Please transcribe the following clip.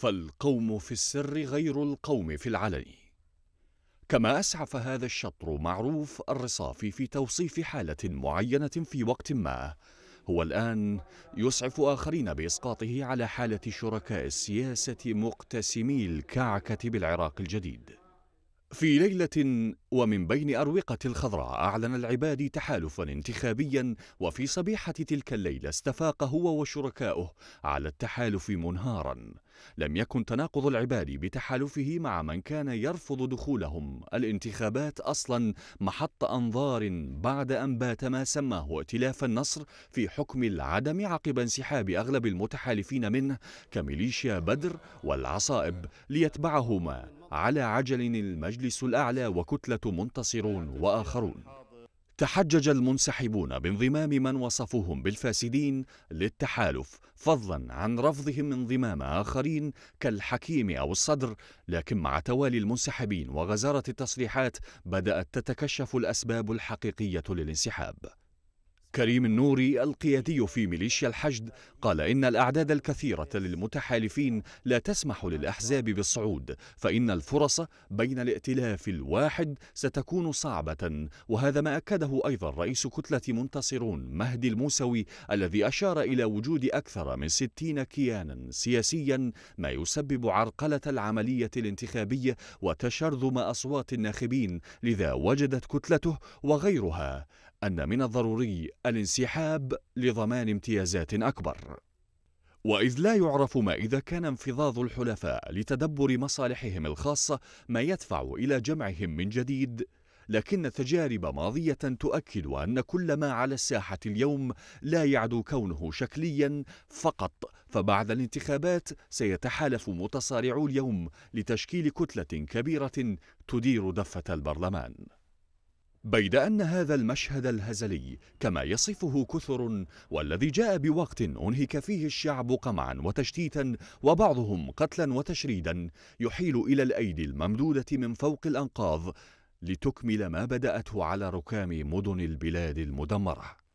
فالقوم في السر غير القوم في العلن كما أسعف هذا الشطر معروف الرصافي في توصيف حالة معينة في وقت ما هو الآن يسعف آخرين بإسقاطه على حالة شركاء السياسة مقتسمي الكعكة بالعراق الجديد في ليلة ومن بين أروقة الخضراء أعلن العبادي تحالفا انتخابيا وفي صبيحة تلك الليلة استفاق هو وشركاؤه على التحالف منهارا لم يكن تناقض العبادي بتحالفه مع من كان يرفض دخولهم الانتخابات أصلا محط أنظار بعد أن بات ما سماه ائتلاف النصر في حكم العدم عقب انسحاب أغلب المتحالفين منه كميليشيا بدر والعصائب ليتبعهما على عجل المجلس الأعلى وكتلة منتصرون وآخرون تحجج المنسحبون بانضمام من وصفوهم بالفاسدين للتحالف فضلا عن رفضهم انضمام آخرين كالحكيم أو الصدر لكن مع توالي المنسحبين وغزارة التصريحات بدأت تتكشف الأسباب الحقيقية للانسحاب كريم النوري القيادي في ميليشيا الحشد قال إن الأعداد الكثيرة للمتحالفين لا تسمح للأحزاب بالصعود فإن الفرص بين الائتلاف الواحد ستكون صعبة وهذا ما أكده أيضا رئيس كتلة منتصرون مهدي الموسوي الذي أشار إلى وجود أكثر من ستين كيانا سياسيا ما يسبب عرقلة العملية الانتخابية وتشرذم أصوات الناخبين لذا وجدت كتلته وغيرها أن من الضروري الانسحاب لضمان امتيازات أكبر وإذ لا يعرف ما إذا كان انفضاض الحلفاء لتدبر مصالحهم الخاصة ما يدفع إلى جمعهم من جديد لكن تجارب ماضية تؤكد أن كل ما على الساحة اليوم لا يعدو كونه شكليا فقط فبعد الانتخابات سيتحالف متصارعو اليوم لتشكيل كتلة كبيرة تدير دفة البرلمان بيد أن هذا المشهد الهزلي كما يصفه كثر والذي جاء بوقت أنهك فيه الشعب قمعا وتشتيتا وبعضهم قتلا وتشريدا يحيل إلى الأيدي الممدودة من فوق الأنقاض لتكمل ما بدأته على ركام مدن البلاد المدمرة